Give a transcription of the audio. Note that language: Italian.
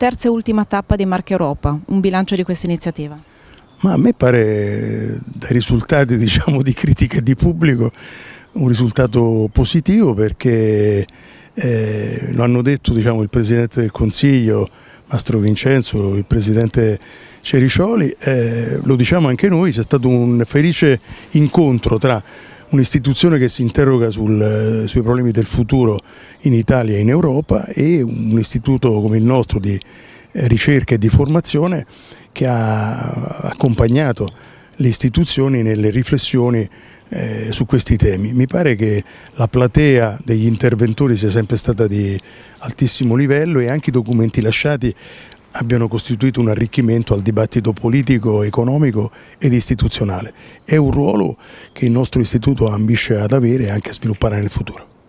terza e ultima tappa di Marche Europa, un bilancio di questa iniziativa? Ma a me pare, dai risultati diciamo, di critica di pubblico, un risultato positivo perché eh, lo hanno detto diciamo, il Presidente del Consiglio, Mastro Vincenzo, il Presidente Cericioli, eh, lo diciamo anche noi, c'è stato un felice incontro tra un'istituzione che si interroga sul, eh, sui problemi del futuro in Italia e in Europa e un istituto come il nostro di eh, ricerca e di formazione che ha accompagnato le istituzioni nelle riflessioni eh, su questi temi. Mi pare che la platea degli interventori sia sempre stata di altissimo livello e anche i documenti lasciati abbiano costituito un arricchimento al dibattito politico, economico ed istituzionale. È un ruolo che il nostro istituto ambisce ad avere e anche a sviluppare nel futuro.